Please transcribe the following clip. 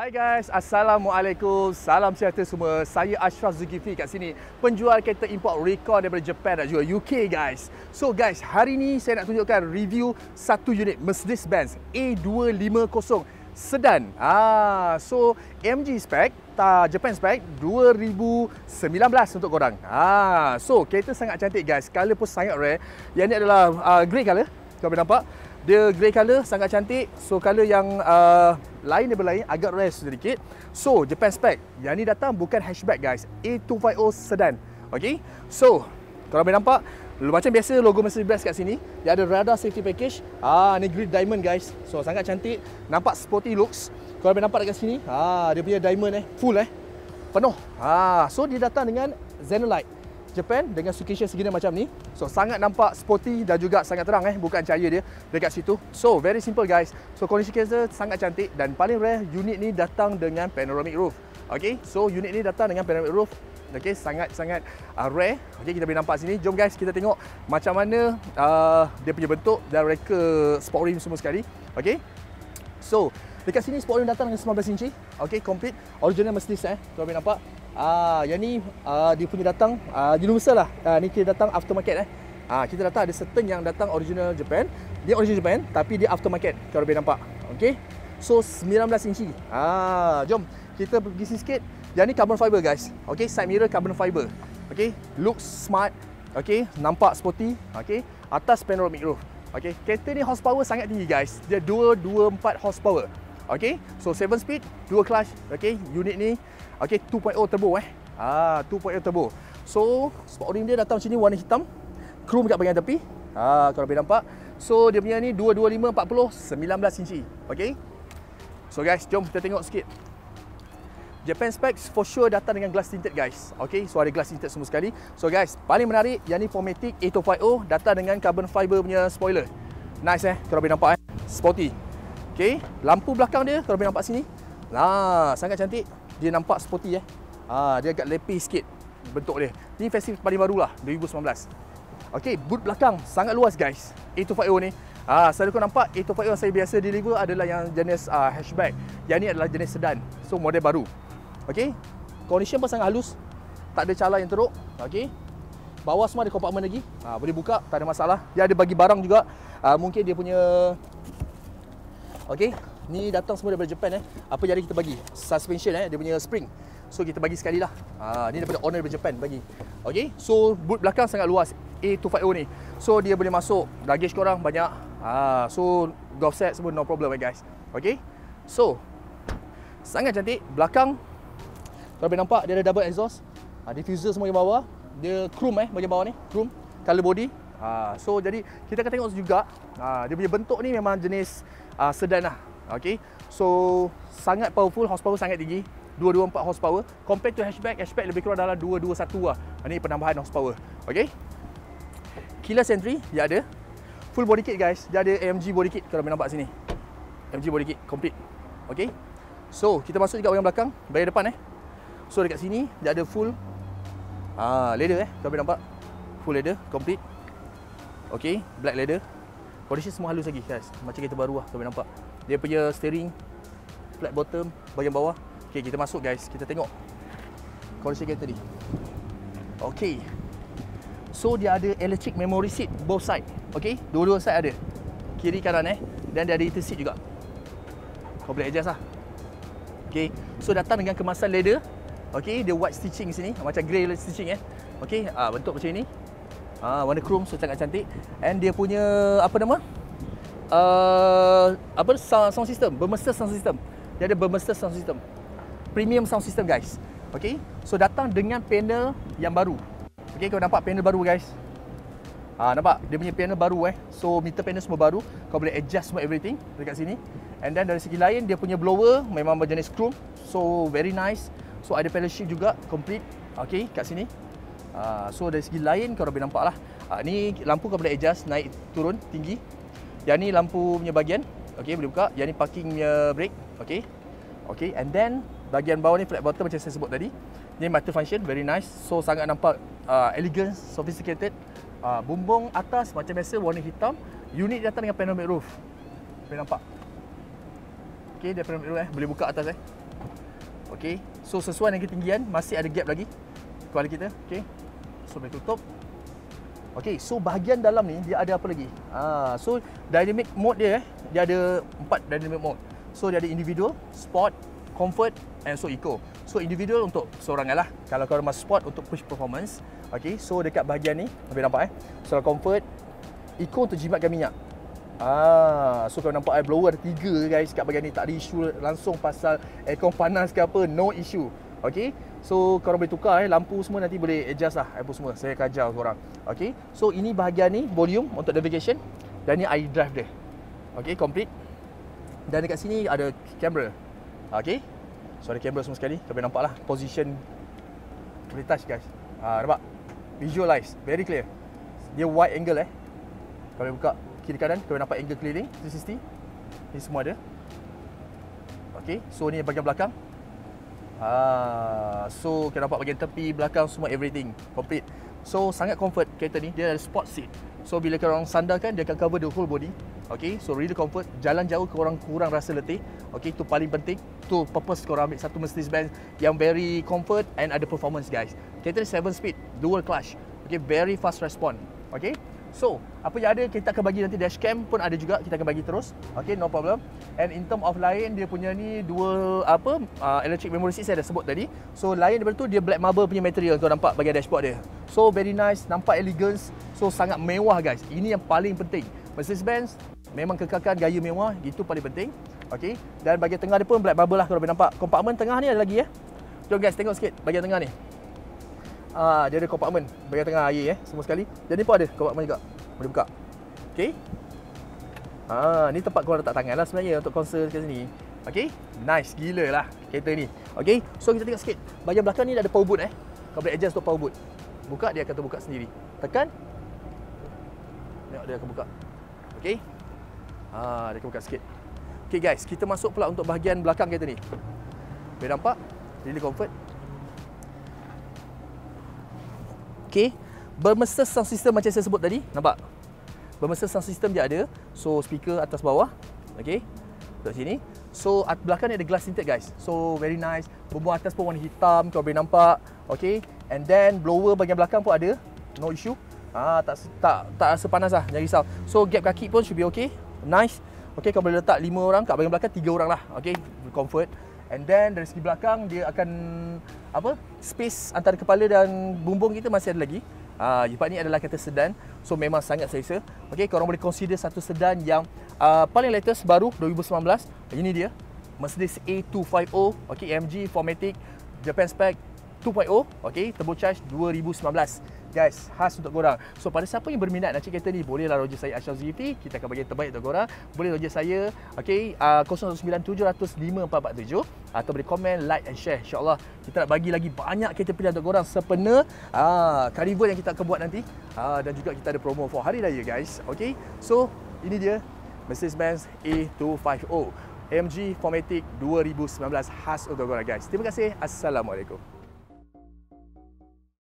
Hai guys, Assalamualaikum. Salam sejahtera semua. Saya Ashraf Zulkifli kat sini. Penjual kereta import rekod daripada Japan dan juga UK guys. So guys, hari ni saya nak tunjukkan review satu unit Mercedes-Benz A250 sedan. Ah, so MG spec, ta Japan spec 2019 untuk korang. Ah, so kereta sangat cantik guys. Color pun sangat rare. Yang ni adalah uh, grey color. Kau boleh nampak. Dia grey colour, sangat cantik. So, colour yang uh, lain daripada lain, agak rare sedikit. So, Japan spec. Yang ni datang bukan hatchback guys. A250 sedan. Okay? So, kalau boleh nampak. Macam biasa logo Mercedes-Benz kat sini. Dia ada radar safety package. Ah, ni grid diamond guys. So, sangat cantik. Nampak sporty looks. Kalau boleh nampak dekat sini. Ah, dia punya diamond eh. Full eh. Penuh. Ah, so, dia datang dengan Zenolite. Japan dengan suitcase segini macam ni. So sangat nampak sporty dan juga sangat terang eh bukan cahaya dia dekat situ. So very simple guys. So condition case sangat cantik dan paling rare unit ni datang dengan panoramic roof. Okay, so unit ni datang dengan panoramic roof. Okay, sangat-sangat uh, rare. Okay, kita boleh nampak sini. Jom guys, kita tengok macam mana uh, dia punya bentuk dan reka sport rim semua sekali. Okay, so dekat sini sport rim datang dengan 19 inci. Okay, complete. Original Mercedes eh. Kita boleh nampak. Ah, uh, yang ni uh, dia punya datang uh, ah, universal lah. Uh, ni kita datang aftermarket eh. Ah, uh, kita datang ada certain yang datang original Japan. Dia original Japan tapi dia aftermarket. Kalau boleh nampak. Okey. So 19 inci. Ah, uh, jom kita pergi sikit. Yang ni carbon fiber guys. Okey, side mirror carbon fiber. Okey, look smart. Okey, nampak sporty. Okey, atas panoramic roof. Okey, kereta ni horsepower sangat tinggi guys. Dia 224 horsepower. Okey, so 7 speed, dual clutch. Okey, unit ni Okay, 2.0 turbo eh. Ah, 2.0 turbo. So, spot o dia datang sini warna hitam. Chrome dekat bahagian tepi. Ah, kalau boleh nampak. So, dia punya ni 225 19 inci. Okay. So, guys, jom kita tengok sikit. Japan specs for sure datang dengan glass tinted guys Okay, so ada glass tinted semua sekali So guys, paling menarik yang ni Formatic A250 Datang dengan carbon fiber punya spoiler Nice eh, kalau boleh nampak eh Sporty Okay, lampu belakang dia kalau boleh nampak sini Nah, sangat cantik dia nampak sporty eh. Ah ha, dia agak lepih sikit bentuk dia. Ini versi paling baru lah 2019. Okey, boot belakang sangat luas guys. A250 ni. Ah, ha, selalu kau nampak A250 yang saya biasa deliver adalah yang jenis uh, hatchback. Yang ni adalah jenis sedan. So model baru. Okey. Condition pun sangat halus. Tak ada calar yang teruk. Okey. Bawah semua ada compartment lagi. Ha, boleh buka, tak ada masalah. Dia ada bagi barang juga. Ha, mungkin dia punya Okey, Ni datang semua daripada Jepun, eh. Apa jadi kita bagi? Suspension eh, dia punya spring. So kita bagi sekali lah. Ha, ni daripada owner daripada Jepun bagi. Okay, so boot belakang sangat luas. A250 ni. So dia boleh masuk luggage korang banyak. Ha, so golf set semua no problem eh guys. Okay, so sangat cantik. Belakang, kalau boleh nampak dia ada double exhaust. Ha, diffuser semua di bawah. Dia chrome eh bagian bawah ni. Chrome, color body. Ha, so jadi kita akan tengok juga ha, dia punya bentuk ni memang jenis ha, sedan lah okay so sangat powerful horsepower sangat tinggi 224 horsepower compared to hatchback hatchback lebih kurang dalam 221 lah ini penambahan horsepower okay keyless entry dia ada full body kit guys dia ada AMG body kit kalau boleh nampak sini AMG body kit complete okay so kita masuk juga orang belakang bagian depan eh so dekat sini dia ada full ah leather eh kalau boleh nampak full leather complete okay black leather Kondisi semua halus lagi guys Macam kereta baru lah Kau boleh nampak dia punya steering flat bottom bagian bawah okey kita masuk guys kita tengok kondisi kereta ni okey so dia ada electric memory seat both side okey dua-dua side ada kiri kanan eh dan dia ada heater seat juga kau boleh adjust lah okey so datang dengan kemasan leather okey dia white stitching sini macam grey stitching eh okey ah bentuk macam ni ah warna chrome so sangat cantik and dia punya apa nama uh, apa sound, sound system, bermesta sound system. Dia ada bermesta sound system. Premium sound system guys. Okay, so datang dengan panel yang baru. Okay, kau nampak panel baru guys. Ha, nampak? Dia punya panel baru eh. So, meter panel semua baru. Kau boleh adjust semua everything dekat sini. And then dari segi lain, dia punya blower memang berjenis chrome. So, very nice. So, ada panel shift juga. Complete. Okay, kat sini. Uh, so, dari segi lain, kau boleh nampak lah. Uh, ni lampu kau boleh adjust. Naik, turun, tinggi. Yang ni lampu punya bahagian. Okey, boleh buka. Yang ni parking punya brake. Okey. Okey, and then bahagian bawah ni flat bottom macam saya sebut tadi. Ni matter function, very nice. So sangat nampak uh, elegant, sophisticated. Uh, bumbung atas macam biasa warna hitam. Unit datang dengan panoramic roof. Boleh nampak. Okey, dia panoramic roof eh. Boleh buka atas eh. Okey. So sesuai dengan ketinggian, masih ada gap lagi kepala kita. Okey. So boleh tutup. Okey, so bahagian dalam ni dia ada apa lagi? Ah, so dynamic mode dia eh, dia ada empat dynamic mode. So dia ada individual, sport, comfort and so eco. So individual untuk seorang lah. Kalau kau rumah sport untuk push performance. Okey, so dekat bahagian ni, lebih nampak eh. So comfort, eco untuk jimatkan minyak. Ah, so kau nampak air blower ada tiga guys kat bahagian ni tak ada isu langsung pasal aircon panas ke apa, no issue. Okey, So korang boleh tukar eh lampu semua nanti boleh adjust lah apa semua. Saya akan ajar korang. Okey. So ini bahagian ni volume untuk navigation dan ni i drive dia. okay? complete. Dan dekat sini ada camera, okay? So ada camera semua sekali. Kau boleh nampak lah position boleh touch guys. Ha, nampak? Visualize. Very clear. Dia wide angle eh. Kau boleh buka kiri kanan. Kau boleh nampak angle keliling. 360. Ni semua ada. okay? So ni bahagian belakang. Ha, so kita dapat bagian tepi, belakang semua everything complete. So sangat comfort kereta ni. Dia ada sport seat. So bila kau orang sandarkan dia akan cover the whole body. Okay, so really comfort. Jalan jauh kau orang kurang rasa letih. Okay, tu paling penting. Tu purpose kau orang ambil satu Mercedes Benz yang very comfort and ada performance guys. Kereta ni 7 speed, dual clutch. Okay, very fast respond. Okay, So, apa yang ada kita akan bagi nanti dashcam pun ada juga kita akan bagi terus. Okay, no problem. And in term of lain dia punya ni dua apa uh, electric memory seat saya dah sebut tadi. So, lain daripada tu dia black marble punya material tu nampak bagi dashboard dia. So, very nice, nampak elegance. So, sangat mewah guys. Ini yang paling penting. Mercedes Benz memang kekalkan gaya mewah, itu paling penting. Okay, dan bagi tengah dia pun black marble lah kalau boleh nampak. Compartment tengah ni ada lagi ya. Jom guys tengok sikit bagi tengah ni. Ah, dia ada compartment bagian tengah air eh, semua sekali. Dan ni pun ada compartment juga. Boleh buka. Okey. Ah, ni tempat kau letak tangan lah sebenarnya untuk konsol kat sini. Okey, nice gila lah kereta ni. Okey, so kita tengok sikit. Bahagian belakang ni ada power boot eh. Kau boleh adjust untuk power boot. Buka dia akan terbuka sendiri. Tekan. Tengok dia akan buka. Okey. Ah, dia akan buka sikit. Okey guys, kita masuk pula untuk bahagian belakang kereta ni. Boleh nampak? Really comfort. okey bermesta sound system macam saya sebut tadi nampak bermesta sound system dia ada so speaker atas bawah okey kat sini so at belakang ni ada glass tinted guys so very nice bumbung atas pun warna hitam kau boleh nampak okey and then blower bagian belakang pun ada no issue ah tak tak tak rasa panas lah jangan risau so gap kaki pun should be okay nice okey kau boleh letak lima orang kat bagian belakang tiga orang lah okey comfort And then dari segi belakang dia akan apa? Space antara kepala dan bumbung kita masih ada lagi. Ah, uh, ni adalah kereta sedan. So memang sangat selesa. Okey, korang boleh consider satu sedan yang uh, paling latest baru 2019. Ini dia. Mercedes A250, okey AMG 4MATIC Japan spec 2.0, okey turbo charge 2019. Guys, khas untuk korang. So, pada siapa yang berminat nak cek kereta ni, bolehlah roger saya Ashraf Zulkifli. Kita akan bagi terbaik untuk korang. Boleh roger saya okay, uh, ah, 019 700 5447 atau boleh komen, like and share. InsyaAllah kita nak bagi lagi banyak kereta pilihan untuk korang sepena aa, ah, carnival yang kita akan buat nanti. Aa, ah, dan juga kita ada promo for hari raya guys. Okay, so ini dia Mercedes-Benz A250 AMG Formatic 2019 khas untuk korang guys. Terima kasih. Assalamualaikum.